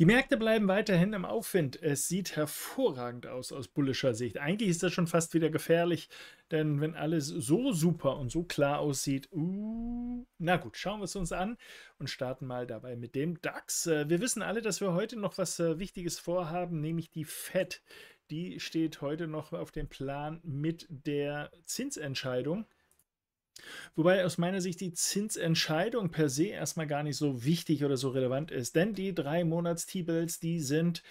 Die Märkte bleiben weiterhin im Aufwind. Es sieht hervorragend aus aus bullischer Sicht. Eigentlich ist das schon fast wieder gefährlich, denn wenn alles so super und so klar aussieht, uh, na gut, schauen wir es uns an und starten mal dabei mit dem DAX. Äh, wir wissen alle, dass wir heute noch was äh, Wichtiges vorhaben, nämlich die Fed. Die steht heute noch auf dem Plan mit der Zinsentscheidung. Wobei aus meiner Sicht die Zinsentscheidung per se erstmal gar nicht so wichtig oder so relevant ist, denn die drei Monats-T-Bills, die sind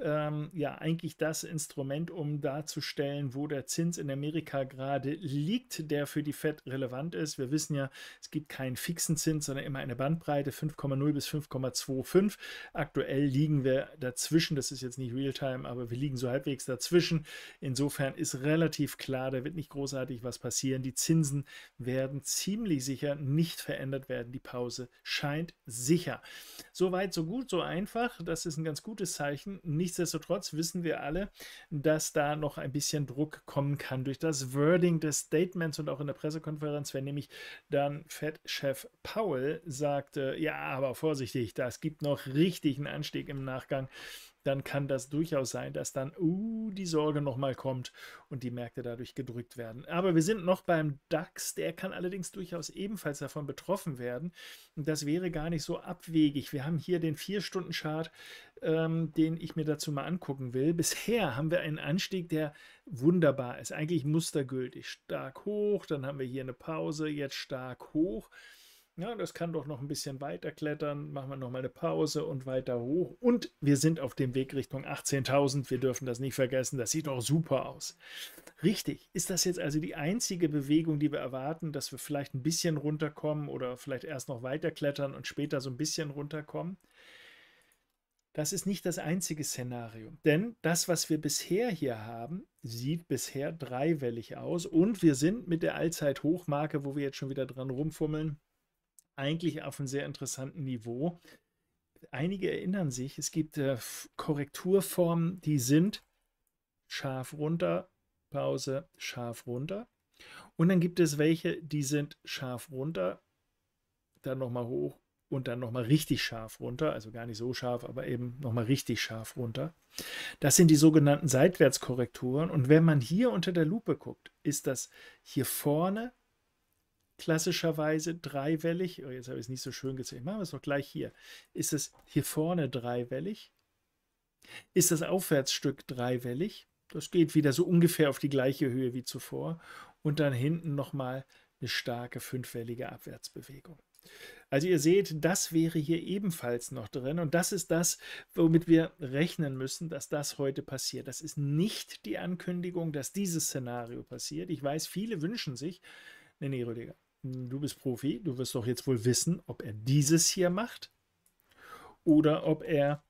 ähm, ja eigentlich das Instrument, um darzustellen, wo der Zins in Amerika gerade liegt, der für die Fed relevant ist. Wir wissen ja, es gibt keinen fixen Zins, sondern immer eine Bandbreite 5,0 bis 5,25. Aktuell liegen wir dazwischen. Das ist jetzt nicht Realtime, aber wir liegen so halbwegs dazwischen. Insofern ist relativ klar, da wird nicht großartig was passieren. Die Zinsen werden ziemlich sicher nicht verändert werden. Die Pause scheint sicher. Soweit, so gut, so einfach. Das ist ein ganz gutes Zeichen. Nicht Nichtsdestotrotz wissen wir alle, dass da noch ein bisschen Druck kommen kann durch das Wording des Statements und auch in der Pressekonferenz, wenn nämlich dann Fed-Chef Powell sagte, ja, aber vorsichtig, das gibt noch richtig einen Anstieg im Nachgang dann kann das durchaus sein, dass dann uh, die Sorge nochmal kommt und die Märkte dadurch gedrückt werden. Aber wir sind noch beim DAX, der kann allerdings durchaus ebenfalls davon betroffen werden. Und das wäre gar nicht so abwegig. Wir haben hier den 4-Stunden-Chart, ähm, den ich mir dazu mal angucken will. Bisher haben wir einen Anstieg, der wunderbar ist, eigentlich mustergültig. Stark hoch, dann haben wir hier eine Pause, jetzt stark hoch. Ja, das kann doch noch ein bisschen weiter klettern. Machen wir nochmal eine Pause und weiter hoch. Und wir sind auf dem Weg Richtung 18.000. Wir dürfen das nicht vergessen. Das sieht doch super aus. Richtig. Ist das jetzt also die einzige Bewegung, die wir erwarten, dass wir vielleicht ein bisschen runterkommen oder vielleicht erst noch weiter klettern und später so ein bisschen runterkommen? Das ist nicht das einzige Szenario, denn das, was wir bisher hier haben, sieht bisher dreiwellig aus und wir sind mit der Allzeithochmarke, wo wir jetzt schon wieder dran rumfummeln, eigentlich auf einem sehr interessanten Niveau. Einige erinnern sich, es gibt äh, Korrekturformen, die sind scharf runter, Pause, scharf runter. Und dann gibt es welche, die sind scharf runter, dann nochmal hoch und dann nochmal richtig scharf runter. Also gar nicht so scharf, aber eben nochmal richtig scharf runter. Das sind die sogenannten Seitwärtskorrekturen. Und wenn man hier unter der Lupe guckt, ist das hier vorne klassischerweise dreiwellig. Oh, jetzt habe ich es nicht so schön gezeigt. Machen wir es doch gleich hier. Ist es hier vorne dreiwellig? Ist das Aufwärtsstück dreiwellig? Das geht wieder so ungefähr auf die gleiche Höhe wie zuvor. Und dann hinten nochmal eine starke fünfwellige Abwärtsbewegung. Also ihr seht, das wäre hier ebenfalls noch drin und das ist das, womit wir rechnen müssen, dass das heute passiert. Das ist nicht die Ankündigung, dass dieses Szenario passiert. Ich weiß, viele wünschen sich, nee, nee, Rüdiger, du bist Profi, du wirst doch jetzt wohl wissen, ob er dieses hier macht oder ob er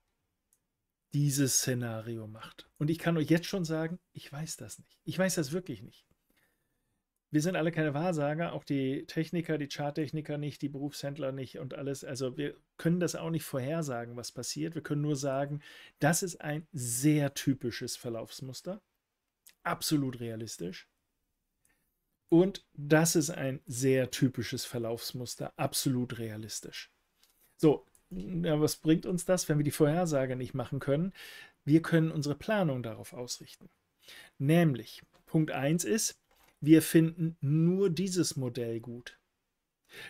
dieses Szenario macht. Und ich kann euch jetzt schon sagen, ich weiß das nicht. Ich weiß das wirklich nicht. Wir sind alle keine Wahrsager, auch die Techniker, die Charttechniker nicht, die Berufshändler nicht und alles. Also wir können das auch nicht vorhersagen, was passiert. Wir können nur sagen, das ist ein sehr typisches Verlaufsmuster, absolut realistisch. Und das ist ein sehr typisches Verlaufsmuster, absolut realistisch. So, ja, was bringt uns das, wenn wir die Vorhersage nicht machen können? Wir können unsere Planung darauf ausrichten. Nämlich, Punkt 1 ist, wir finden nur dieses Modell gut.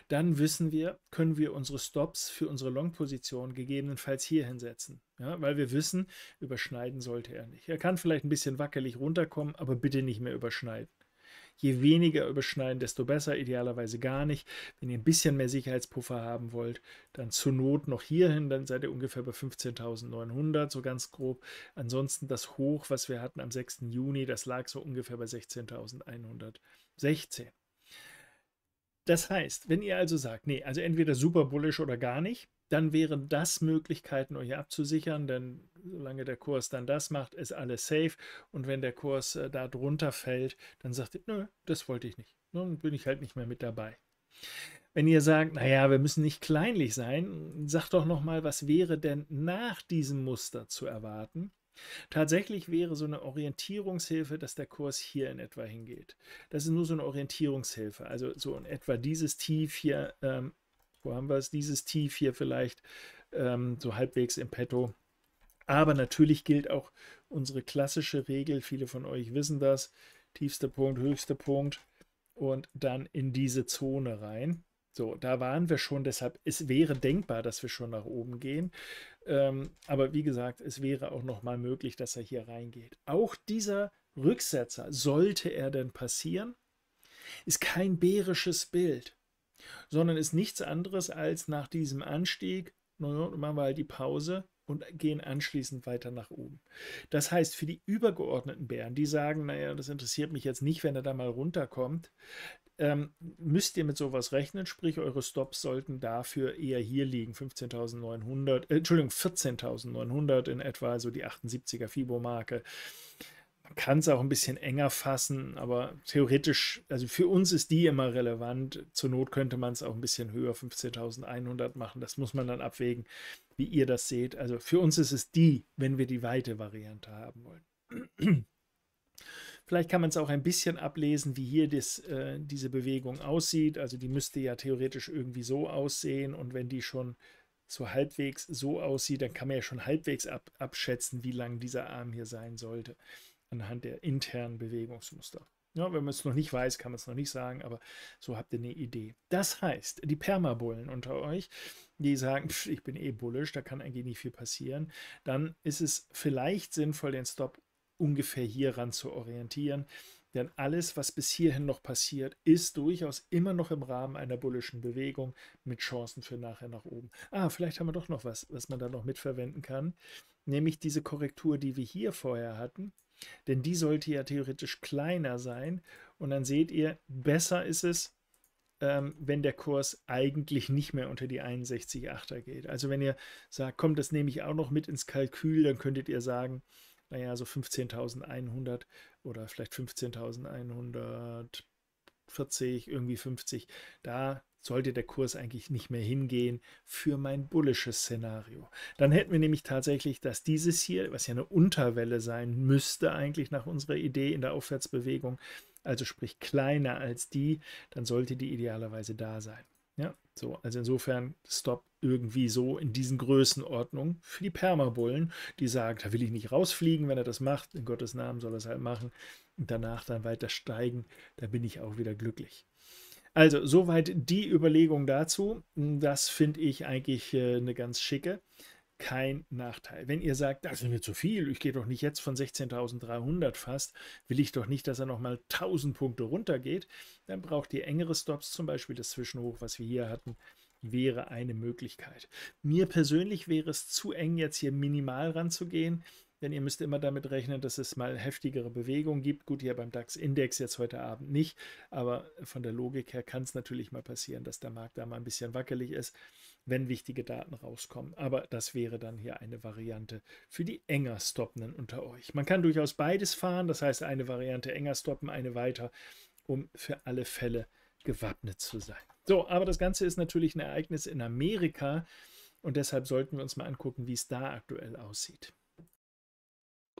Dann wissen wir, können wir unsere Stops für unsere Long-Position gegebenenfalls hier hinsetzen. Ja, weil wir wissen, überschneiden sollte er nicht. Er kann vielleicht ein bisschen wackelig runterkommen, aber bitte nicht mehr überschneiden. Je weniger überschneiden, desto besser, idealerweise gar nicht. Wenn ihr ein bisschen mehr Sicherheitspuffer haben wollt, dann zur Not noch hierhin, dann seid ihr ungefähr bei 15.900, so ganz grob. Ansonsten das Hoch, was wir hatten am 6. Juni, das lag so ungefähr bei 16.116. Das heißt, wenn ihr also sagt, nee, also entweder super bullisch oder gar nicht, dann wären das Möglichkeiten, euch abzusichern, denn solange der Kurs dann das macht, ist alles safe. Und wenn der Kurs äh, da drunter fällt, dann sagt ihr, nö, das wollte ich nicht. Nun bin ich halt nicht mehr mit dabei. Wenn ihr sagt, naja, wir müssen nicht kleinlich sein, sagt doch nochmal, was wäre denn nach diesem Muster zu erwarten? Tatsächlich wäre so eine Orientierungshilfe, dass der Kurs hier in etwa hingeht. Das ist nur so eine Orientierungshilfe. Also so in etwa dieses Tief hier, ähm, wo haben wir es, dieses Tief hier vielleicht ähm, so halbwegs im Petto. Aber natürlich gilt auch unsere klassische Regel, viele von euch wissen das, tiefster Punkt, höchster Punkt und dann in diese Zone rein. So, da waren wir schon, deshalb, es wäre denkbar, dass wir schon nach oben gehen. Ähm, aber wie gesagt, es wäre auch nochmal möglich, dass er hier reingeht. Auch dieser Rücksetzer, sollte er denn passieren, ist kein bärisches Bild, sondern ist nichts anderes als nach diesem Anstieg, machen wir halt die Pause, und gehen anschließend weiter nach oben. Das heißt, für die übergeordneten Bären, die sagen, naja, das interessiert mich jetzt nicht, wenn er da mal runterkommt, ähm, müsst ihr mit sowas rechnen, sprich eure Stops sollten dafür eher hier liegen, 15.900, äh, Entschuldigung, 14.900 in etwa, also die 78er Fibo-Marke kann es auch ein bisschen enger fassen, aber theoretisch, also für uns ist die immer relevant. Zur Not könnte man es auch ein bisschen höher, 15.100 machen. Das muss man dann abwägen, wie ihr das seht. Also für uns ist es die, wenn wir die weite Variante haben wollen. Vielleicht kann man es auch ein bisschen ablesen, wie hier das, äh, diese Bewegung aussieht. Also die müsste ja theoretisch irgendwie so aussehen und wenn die schon so halbwegs so aussieht, dann kann man ja schon halbwegs ab, abschätzen, wie lang dieser Arm hier sein sollte anhand der internen Bewegungsmuster. Ja, wenn man es noch nicht weiß, kann man es noch nicht sagen, aber so habt ihr eine Idee. Das heißt, die Permabullen unter euch, die sagen, pff, ich bin eh bullisch, da kann eigentlich nicht viel passieren, dann ist es vielleicht sinnvoll, den Stop ungefähr hieran zu orientieren. Denn alles, was bis hierhin noch passiert, ist durchaus immer noch im Rahmen einer bullischen Bewegung mit Chancen für nachher nach oben. Ah, vielleicht haben wir doch noch was, was man da noch mitverwenden kann. Nämlich diese Korrektur, die wir hier vorher hatten. Denn die sollte ja theoretisch kleiner sein. Und dann seht ihr, besser ist es, ähm, wenn der Kurs eigentlich nicht mehr unter die 61,8er geht. Also wenn ihr sagt, komm, das nehme ich auch noch mit ins Kalkül, dann könntet ihr sagen, naja, so 15.100 oder vielleicht 15.140, irgendwie 50. Da sollte der Kurs eigentlich nicht mehr hingehen für mein bullisches Szenario. Dann hätten wir nämlich tatsächlich, dass dieses hier, was ja eine Unterwelle sein müsste eigentlich nach unserer Idee in der Aufwärtsbewegung, also sprich kleiner als die, dann sollte die idealerweise da sein. Ja, so, also insofern Stop irgendwie so in diesen Größenordnungen für die Permabullen, die sagen, da will ich nicht rausfliegen, wenn er das macht, in Gottes Namen soll er es halt machen und danach dann weiter steigen, da bin ich auch wieder glücklich. Also, soweit die Überlegung dazu. Hm, das finde ich eigentlich äh, eine ganz schicke. Kein Nachteil. Wenn ihr sagt, das ist mir zu viel, ich gehe doch nicht jetzt von 16.300 fast, will ich doch nicht, dass er nochmal 1000 Punkte runtergeht, dann braucht ihr engere Stops, zum Beispiel das Zwischenhoch, was wir hier hatten, wäre eine Möglichkeit. Mir persönlich wäre es zu eng, jetzt hier minimal ranzugehen denn ihr müsst immer damit rechnen, dass es mal heftigere Bewegungen gibt. Gut, hier beim DAX-Index jetzt heute Abend nicht, aber von der Logik her kann es natürlich mal passieren, dass der Markt da mal ein bisschen wackelig ist, wenn wichtige Daten rauskommen. Aber das wäre dann hier eine Variante für die enger Stoppenden unter euch. Man kann durchaus beides fahren, das heißt eine Variante enger stoppen, eine weiter, um für alle Fälle gewappnet zu sein. So, aber das Ganze ist natürlich ein Ereignis in Amerika und deshalb sollten wir uns mal angucken, wie es da aktuell aussieht.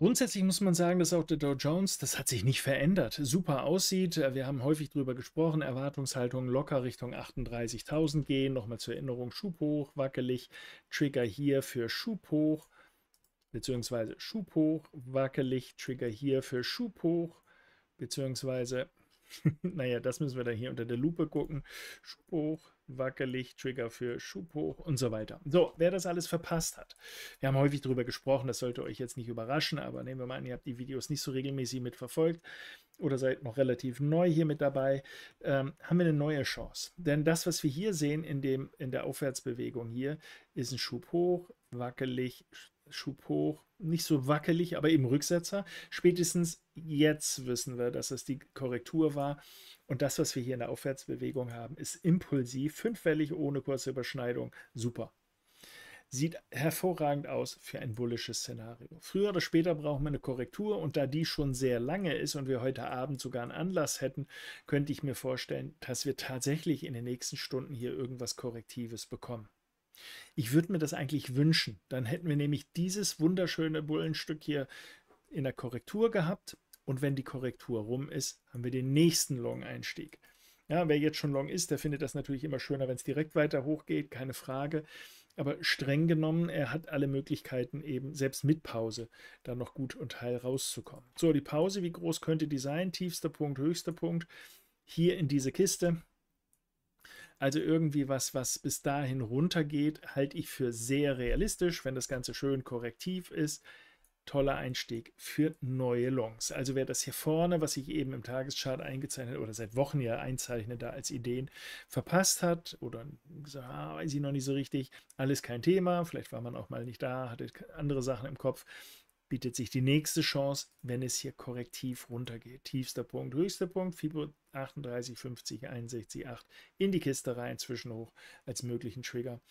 Grundsätzlich muss man sagen, dass auch der Dow Jones, das hat sich nicht verändert, super aussieht. Wir haben häufig darüber gesprochen, Erwartungshaltung locker Richtung 38.000 gehen. Nochmal zur Erinnerung, Schub hoch, wackelig, Trigger hier für Schub hoch, beziehungsweise Schub hoch, wackelig, Trigger hier für Schub hoch, beziehungsweise, naja, das müssen wir dann hier unter der Lupe gucken, Schub hoch, wackelig, Trigger für Schub hoch und so weiter. So, wer das alles verpasst hat, wir haben häufig darüber gesprochen, das sollte euch jetzt nicht überraschen, aber nehmen wir mal an, ihr habt die Videos nicht so regelmäßig mitverfolgt oder seid noch relativ neu hier mit dabei, ähm, haben wir eine neue Chance. Denn das, was wir hier sehen in, dem, in der Aufwärtsbewegung hier, ist ein Schub hoch, wackelig, Schub hoch, nicht so wackelig, aber eben Rücksetzer. Spätestens jetzt wissen wir, dass es die Korrektur war und das, was wir hier in der Aufwärtsbewegung haben, ist impulsiv, fünfwellig, ohne kurze Überschneidung. Super. Sieht hervorragend aus für ein bullisches Szenario. Früher oder später brauchen wir eine Korrektur und da die schon sehr lange ist und wir heute Abend sogar einen Anlass hätten, könnte ich mir vorstellen, dass wir tatsächlich in den nächsten Stunden hier irgendwas Korrektives bekommen. Ich würde mir das eigentlich wünschen. Dann hätten wir nämlich dieses wunderschöne Bullenstück hier in der Korrektur gehabt und wenn die Korrektur rum ist, haben wir den nächsten Long-Einstieg. Ja, wer jetzt schon long ist, der findet das natürlich immer schöner, wenn es direkt weiter hochgeht, keine Frage. Aber streng genommen, er hat alle Möglichkeiten, eben selbst mit Pause da noch gut und heil rauszukommen. So, die Pause, wie groß könnte die sein? Tiefster Punkt, höchster Punkt. Hier in diese Kiste. Also irgendwie was, was bis dahin runtergeht, halte ich für sehr realistisch, wenn das Ganze schön korrektiv ist toller Einstieg für neue Longs. Also wer das hier vorne, was ich eben im Tageschart eingezeichnet oder seit Wochen ja einzeichne, da als Ideen verpasst hat oder gesagt, ah, weiß ich noch nicht so richtig, alles kein Thema, vielleicht war man auch mal nicht da, hatte andere Sachen im Kopf, bietet sich die nächste Chance, wenn es hier korrektiv runtergeht. Tiefster Punkt, höchster Punkt, Fibro 38, 50, 61, 8 in die Kiste rein, zwischen hoch als möglichen Trigger.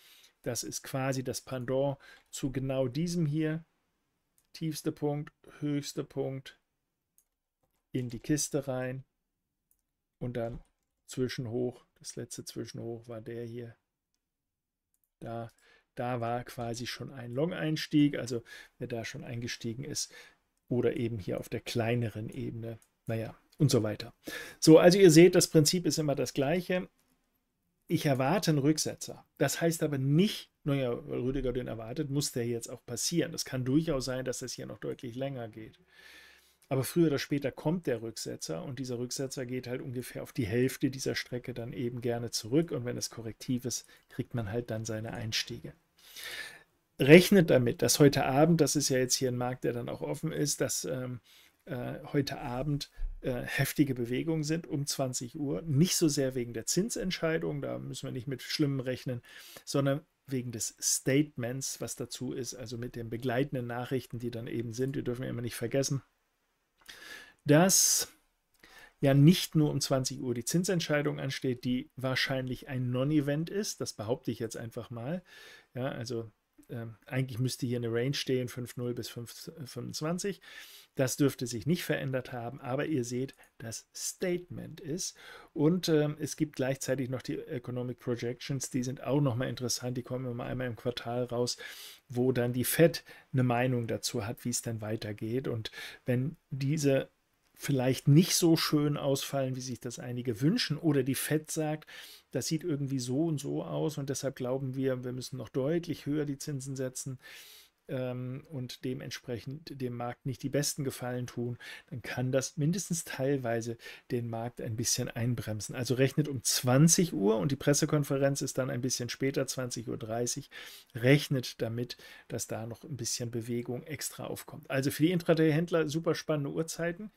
Das ist quasi das Pendant zu genau diesem hier, tiefste Punkt, höchste Punkt in die Kiste rein und dann Zwischenhoch. Das letzte Zwischenhoch war der hier. Da, da war quasi schon ein Long-Einstieg, also wer da schon eingestiegen ist oder eben hier auf der kleineren Ebene, naja, und so weiter. So, also ihr seht, das Prinzip ist immer das gleiche ich erwarte einen Rücksetzer. Das heißt aber nicht, naja, weil Rüdiger den erwartet, muss der jetzt auch passieren. Das kann durchaus sein, dass das hier noch deutlich länger geht. Aber früher oder später kommt der Rücksetzer und dieser Rücksetzer geht halt ungefähr auf die Hälfte dieser Strecke dann eben gerne zurück und wenn es korrektiv ist, kriegt man halt dann seine Einstiege. Rechnet damit, dass heute Abend, das ist ja jetzt hier ein Markt, der dann auch offen ist, dass ähm, äh, heute Abend äh, heftige Bewegungen sind um 20 Uhr. Nicht so sehr wegen der Zinsentscheidung, da müssen wir nicht mit Schlimmem rechnen, sondern wegen des Statements, was dazu ist, also mit den begleitenden Nachrichten, die dann eben sind. Wir dürfen immer nicht vergessen, dass ja nicht nur um 20 Uhr die Zinsentscheidung ansteht, die wahrscheinlich ein Non-Event ist. Das behaupte ich jetzt einfach mal. Ja, also ähm, eigentlich müsste hier eine Range stehen, 5,0 bis 5,25. Das dürfte sich nicht verändert haben, aber ihr seht, das Statement ist. Und ähm, es gibt gleichzeitig noch die Economic Projections, die sind auch nochmal interessant, die kommen immer einmal im Quartal raus, wo dann die Fed eine Meinung dazu hat, wie es dann weitergeht. Und wenn diese vielleicht nicht so schön ausfallen, wie sich das einige wünschen. Oder die FED sagt, das sieht irgendwie so und so aus und deshalb glauben wir, wir müssen noch deutlich höher die Zinsen setzen ähm, und dementsprechend dem Markt nicht die besten Gefallen tun, dann kann das mindestens teilweise den Markt ein bisschen einbremsen. Also rechnet um 20 Uhr und die Pressekonferenz ist dann ein bisschen später, 20.30 Uhr, rechnet damit, dass da noch ein bisschen Bewegung extra aufkommt. Also für die Intraday-Händler super spannende Uhrzeiten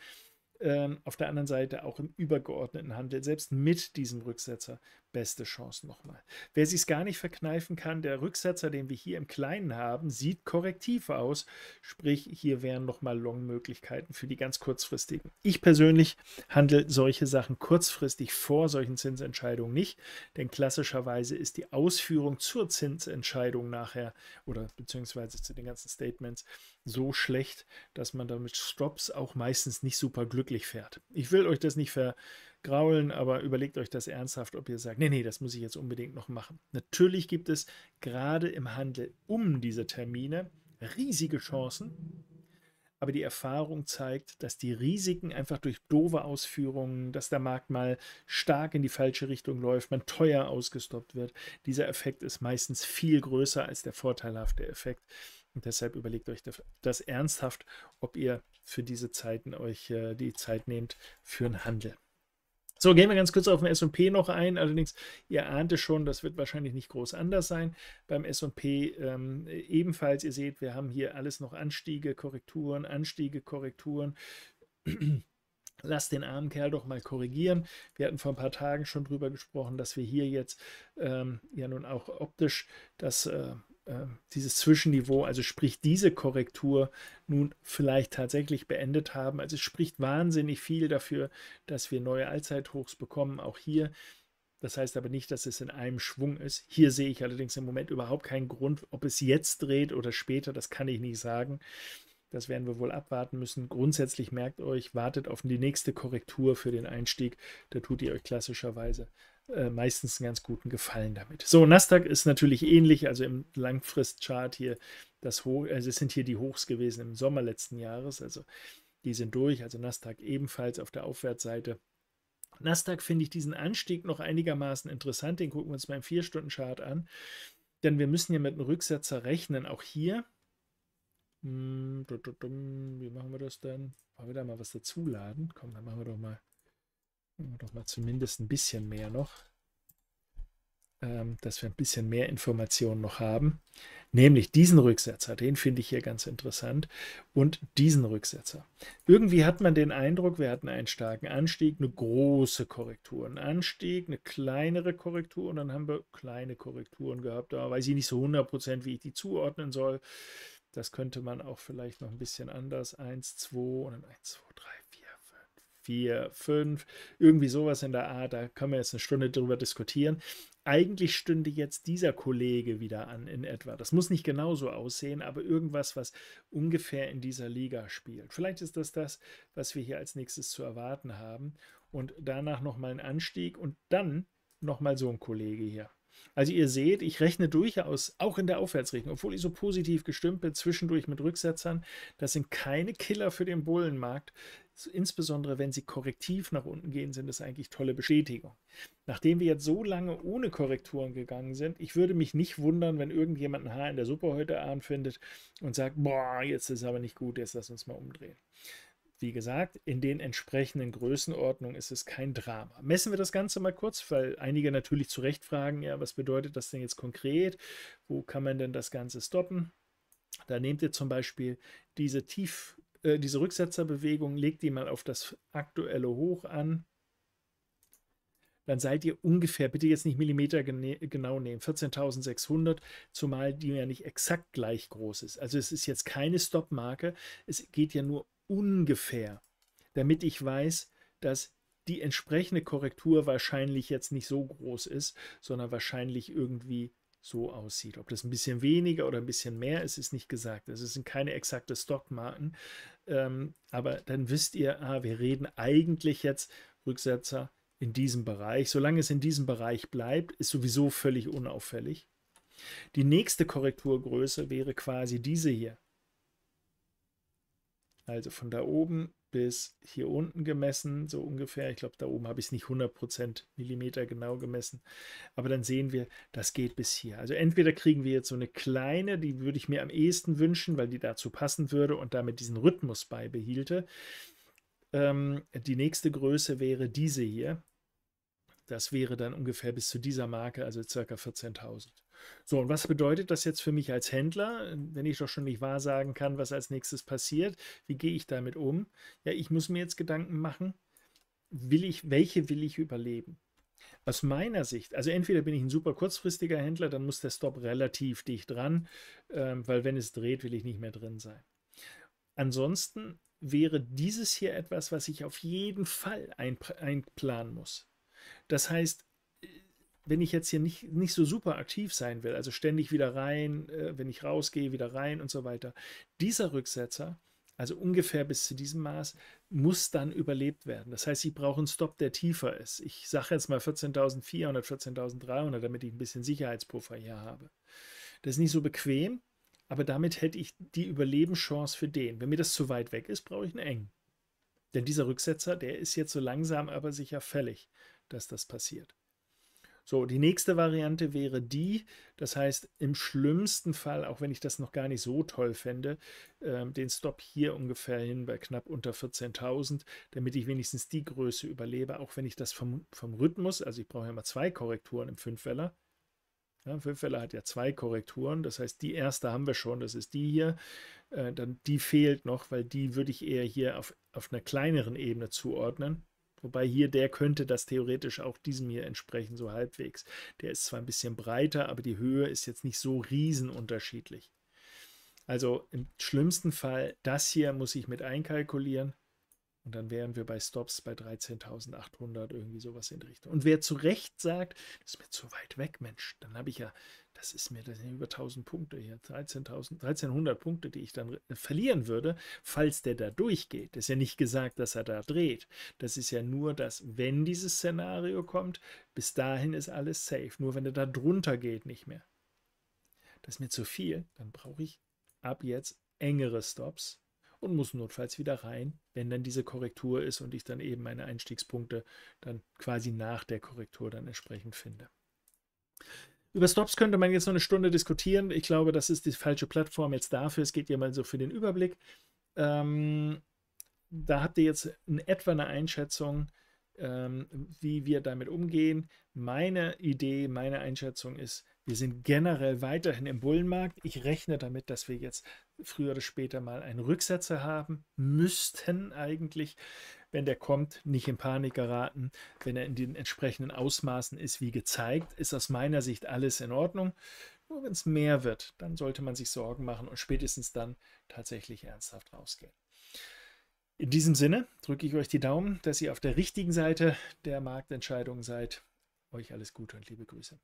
ähm, auf der anderen Seite auch im übergeordneten Handel, selbst mit diesem Rücksetzer, beste Chance nochmal. Wer sich es gar nicht verkneifen kann, der Rücksetzer, den wir hier im Kleinen haben, sieht korrektiv aus. Sprich, hier wären nochmal Long-Möglichkeiten für die ganz kurzfristigen. Ich persönlich handle solche Sachen kurzfristig vor solchen Zinsentscheidungen nicht, denn klassischerweise ist die Ausführung zur Zinsentscheidung nachher oder beziehungsweise zu den ganzen Statements so schlecht, dass man damit Stops auch meistens nicht super glücklich fährt. Ich will euch das nicht ver graulen, aber überlegt euch das ernsthaft, ob ihr sagt, nee, nee, das muss ich jetzt unbedingt noch machen. Natürlich gibt es gerade im Handel um diese Termine riesige Chancen, aber die Erfahrung zeigt, dass die Risiken einfach durch doofe Ausführungen, dass der Markt mal stark in die falsche Richtung läuft, man teuer ausgestoppt wird. Dieser Effekt ist meistens viel größer als der vorteilhafte Effekt. Und deshalb überlegt euch das ernsthaft, ob ihr für diese Zeiten euch äh, die Zeit nehmt für einen Handel. So, gehen wir ganz kurz auf den SP noch ein. Allerdings, ihr ahnt es schon, das wird wahrscheinlich nicht groß anders sein. Beim SP ähm, ebenfalls, ihr seht, wir haben hier alles noch Anstiege, Korrekturen, Anstiege, Korrekturen. Lass den armen Kerl doch mal korrigieren. Wir hatten vor ein paar Tagen schon drüber gesprochen, dass wir hier jetzt ähm, ja nun auch optisch das äh, ähm, dieses Zwischenniveau, also sprich diese Korrektur, nun vielleicht tatsächlich beendet haben. Also es spricht wahnsinnig viel dafür, dass wir neue Allzeithochs bekommen, auch hier. Das heißt aber nicht, dass es in einem Schwung ist. Hier sehe ich allerdings im Moment überhaupt keinen Grund, ob es jetzt dreht oder später, das kann ich nicht sagen. Das werden wir wohl abwarten müssen. Grundsätzlich merkt euch, wartet auf die nächste Korrektur für den Einstieg. Da tut ihr euch klassischerweise äh, meistens einen ganz guten Gefallen damit. So, Nasdaq ist natürlich ähnlich, also im Langfristchart hier, das Hoch, also es sind hier die Hochs gewesen im Sommer letzten Jahres, also die sind durch, also Nasdaq ebenfalls auf der Aufwärtsseite. Nasdaq finde ich diesen Anstieg noch einigermaßen interessant, den gucken wir uns beim 4-Stunden-Chart an, denn wir müssen ja mit einem Rücksetzer rechnen, auch hier. Hm, wie machen wir das denn? Wollen wir da mal was dazuladen? Komm, dann machen wir doch mal doch mal zumindest ein bisschen mehr noch, ähm, dass wir ein bisschen mehr Informationen noch haben. Nämlich diesen Rücksetzer, den finde ich hier ganz interessant, und diesen Rücksetzer. Irgendwie hat man den Eindruck, wir hatten einen starken Anstieg, eine große Korrektur, einen Anstieg, eine kleinere Korrektur und dann haben wir kleine Korrekturen gehabt. Da weiß ich nicht so 100%, wie ich die zuordnen soll. Das könnte man auch vielleicht noch ein bisschen anders. 1, 2 und dann 1, 2 vier, fünf, irgendwie sowas in der Art, da können wir jetzt eine Stunde drüber diskutieren. Eigentlich stünde jetzt dieser Kollege wieder an in etwa. Das muss nicht genauso aussehen, aber irgendwas, was ungefähr in dieser Liga spielt. Vielleicht ist das das, was wir hier als nächstes zu erwarten haben. Und danach nochmal ein Anstieg und dann nochmal so ein Kollege hier. Also ihr seht, ich rechne durchaus auch in der Aufwärtsrechnung, obwohl ich so positiv gestimmt bin, zwischendurch mit Rücksetzern. Das sind keine Killer für den Bullenmarkt. Insbesondere wenn sie korrektiv nach unten gehen, sind das eigentlich tolle Bestätigung. Nachdem wir jetzt so lange ohne Korrekturen gegangen sind, ich würde mich nicht wundern, wenn irgendjemand ein Haar in der Suppe heute Abend findet und sagt, boah, jetzt ist es aber nicht gut, jetzt lass uns mal umdrehen wie gesagt, in den entsprechenden Größenordnungen ist es kein Drama. Messen wir das Ganze mal kurz, weil einige natürlich zu Recht fragen, ja, was bedeutet das denn jetzt konkret? Wo kann man denn das Ganze stoppen? Da nehmt ihr zum Beispiel diese Tief, äh, diese Rücksetzerbewegung, legt die mal auf das aktuelle Hoch an. Dann seid ihr ungefähr, bitte jetzt nicht Millimeter genau nehmen, 14.600, zumal die ja nicht exakt gleich groß ist. Also es ist jetzt keine Stop-Marke, es geht ja nur um ungefähr, damit ich weiß, dass die entsprechende Korrektur wahrscheinlich jetzt nicht so groß ist, sondern wahrscheinlich irgendwie so aussieht. Ob das ein bisschen weniger oder ein bisschen mehr ist, ist nicht gesagt. Es sind keine exakten Stockmarken. Ähm, aber dann wisst ihr, ah, wir reden eigentlich jetzt Rücksetzer in diesem Bereich. Solange es in diesem Bereich bleibt, ist sowieso völlig unauffällig. Die nächste Korrekturgröße wäre quasi diese hier. Also von da oben bis hier unten gemessen, so ungefähr. Ich glaube, da oben habe ich es nicht 100% Millimeter genau gemessen. Aber dann sehen wir, das geht bis hier. Also entweder kriegen wir jetzt so eine kleine, die würde ich mir am ehesten wünschen, weil die dazu passen würde und damit diesen Rhythmus beibehielte. Ähm, die nächste Größe wäre diese hier. Das wäre dann ungefähr bis zu dieser Marke, also ca. 14.000. So, und was bedeutet das jetzt für mich als Händler, wenn ich doch schon nicht wahrsagen kann, was als nächstes passiert? Wie gehe ich damit um? Ja, ich muss mir jetzt Gedanken machen, will ich, welche will ich überleben? Aus meiner Sicht, also entweder bin ich ein super kurzfristiger Händler, dann muss der Stop relativ dicht dran, äh, weil wenn es dreht, will ich nicht mehr drin sein. Ansonsten wäre dieses hier etwas, was ich auf jeden Fall einplanen muss. Das heißt, wenn ich jetzt hier nicht, nicht so super aktiv sein will, also ständig wieder rein, äh, wenn ich rausgehe, wieder rein und so weiter, dieser Rücksetzer, also ungefähr bis zu diesem Maß, muss dann überlebt werden. Das heißt, ich brauche einen Stop, der tiefer ist. Ich sage jetzt mal 14.400, 14.300, damit ich ein bisschen Sicherheitspuffer hier habe. Das ist nicht so bequem, aber damit hätte ich die Überlebenschance für den. Wenn mir das zu weit weg ist, brauche ich einen engen. Denn dieser Rücksetzer, der ist jetzt so langsam aber sicher fällig, dass das passiert. So, die nächste Variante wäre die, das heißt im schlimmsten Fall, auch wenn ich das noch gar nicht so toll fände, äh, den Stop hier ungefähr hin bei knapp unter 14.000, damit ich wenigstens die Größe überlebe, auch wenn ich das vom, vom Rhythmus, also ich brauche ja mal zwei Korrekturen im Fünfweller, ja, Fünfweller hat ja zwei Korrekturen, das heißt, die erste haben wir schon, das ist die hier. Äh, dann die fehlt noch, weil die würde ich eher hier auf, auf einer kleineren Ebene zuordnen. Wobei hier der könnte das theoretisch auch diesem hier entsprechen, so halbwegs. Der ist zwar ein bisschen breiter, aber die Höhe ist jetzt nicht so riesenunterschiedlich. Also im schlimmsten Fall, das hier muss ich mit einkalkulieren. Und dann wären wir bei Stops bei 13.800, irgendwie sowas in die Richtung. Und wer zu Recht sagt, das ist mir zu weit weg, Mensch, dann habe ich ja, das ist mir das sind über 1.000 Punkte hier, 1.300 Punkte, die ich dann äh, verlieren würde, falls der da durchgeht. Das ist ja nicht gesagt, dass er da dreht. Das ist ja nur, dass wenn dieses Szenario kommt, bis dahin ist alles safe. Nur wenn er da drunter geht, nicht mehr. Das ist mir zu viel, dann brauche ich ab jetzt engere Stops und muss notfalls wieder rein, wenn dann diese Korrektur ist und ich dann eben meine Einstiegspunkte dann quasi nach der Korrektur dann entsprechend finde. Über Stops könnte man jetzt noch eine Stunde diskutieren. Ich glaube, das ist die falsche Plattform jetzt dafür. Es geht ja mal so für den Überblick. Ähm, da habt ihr jetzt in etwa eine Einschätzung, ähm, wie wir damit umgehen. Meine Idee, meine Einschätzung ist, wir sind generell weiterhin im Bullenmarkt. Ich rechne damit, dass wir jetzt früher oder später mal einen Rücksetzer haben müssten eigentlich. Wenn der kommt, nicht in Panik geraten. Wenn er in den entsprechenden Ausmaßen ist, wie gezeigt, ist aus meiner Sicht alles in Ordnung. Nur wenn es mehr wird, dann sollte man sich Sorgen machen und spätestens dann tatsächlich ernsthaft rausgehen. In diesem Sinne drücke ich euch die Daumen, dass ihr auf der richtigen Seite der Marktentscheidung seid. Euch alles Gute und liebe Grüße.